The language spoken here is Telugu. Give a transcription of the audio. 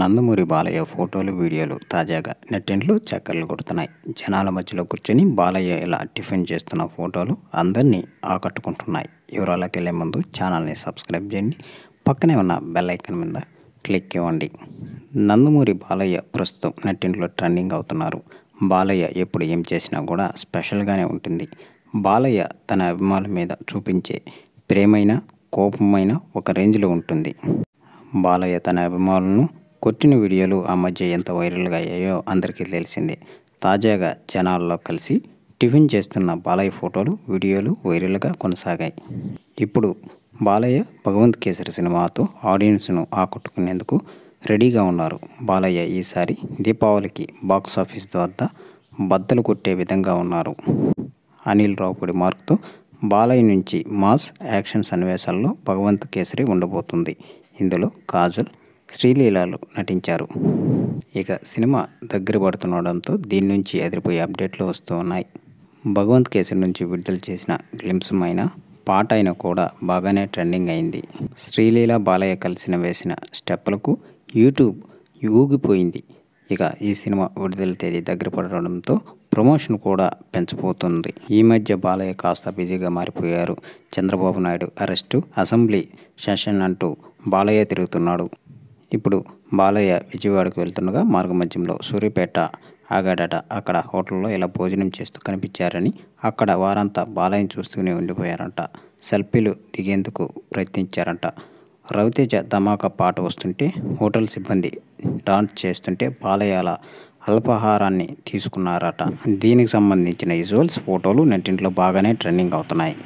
నందమూరి బాలయ్య ఫోటోలు వీడియోలు తాజాగా నెట్టింట్లో చక్కర్లు కొడుతున్నాయి జనాల మధ్యలో కూర్చొని బాలయ్య ఇలా టిఫిన్ చేస్తున్న ఫోటోలు అందరినీ ఆకట్టుకుంటున్నాయి వివరాలకు వెళ్ళే ముందు ఛానల్ని సబ్స్క్రైబ్ చేయండి పక్కనే ఉన్న బెల్లైకన్ మీద క్లిక్ ఇవ్వండి నందమూరి బాలయ్య ప్రస్తుతం నెట్టింట్లో ట్రెండింగ్ అవుతున్నారు బాలయ్య ఎప్పుడు ఏం చేసినా కూడా స్పెషల్గానే ఉంటుంది బాలయ్య తన అభిమానుల మీద చూపించే ప్రేమైన కోపమైన ఒక రేంజ్లో ఉంటుంది బాలయ్య తన అభిమానులను కొట్టిన వీడియోలు ఆ మధ్య ఎంత వైరల్గా అయ్యాయో అందరికీ తెలిసిందే తాజాగా జనాల్లో కలిసి టిఫిన్ చేస్తున్న బాలయ్య ఫోటోలు వీడియోలు వైరల్గా కొనసాగాయి ఇప్పుడు బాలయ్య భగవంత్ కేసరి సినిమాతో ఆడియన్స్ను ఆకట్టుకునేందుకు రెడీగా ఉన్నారు బాలయ్య ఈసారి దీపావళికి బాక్స్ ఆఫీస్ వద్ద బద్దలు కొట్టే విధంగా ఉన్నారు అనిల్ రావుపూడి మార్క్తో బాలయ్య నుంచి మాస్ యాక్షన్ సన్నివేశాల్లో భగవంత్ కేసరి ఉండబోతుంది ఇందులో కాజల్ శ్రీలీలాలు నటించారు ఇక సినిమా దగ్గర పడుతుండడంతో దీని నుంచి ఎదిరిపోయే అప్డేట్లు వస్తూ ఉన్నాయి భగవంత్ కేసరి నుంచి విడుదల చేసిన అయిన పాట అయినా కూడా బాగానే ట్రెండింగ్ అయింది శ్రీలీల బాలయ్య కలిసిన వేసిన స్టెప్పులకు యూట్యూబ్ ఊగిపోయింది ఇక ఈ సినిమా విడుదల తేదీ దగ్గర పడడంతో ప్రమోషన్ కూడా పెంచబోతుంది ఈ మధ్య బాలయ్య కాస్త బిజీగా మారిపోయారు Chandrababu Naidu arrest assembly session అంటూ బాలయ్య తిరుగుతున్నాడు ఇప్పుడు బాలయ్య విజయవాడకు వెళ్తుండగా మార్గమధ్యంలో సూర్యపేట ఆగాడట అక్కడ హోటల్లో ఇలా భోజనం చేస్తూ కనిపించారని అక్కడ వారంతా బాలయ్యని చూస్తూనే ఉండిపోయారంట సెల్ఫీలు దిగేందుకు ప్రయత్నించారంట రవితేజ ధమాకా పాట వస్తుంటే హోటల్ సిబ్బంది డాన్స్ చేస్తుంటే బాలయ్యాల అల్పాహారాన్ని తీసుకున్నారట దీనికి సంబంధించిన విజువల్స్ ఫోటోలు నెట్టింట్లో బాగానే ట్రెండింగ్ అవుతున్నాయి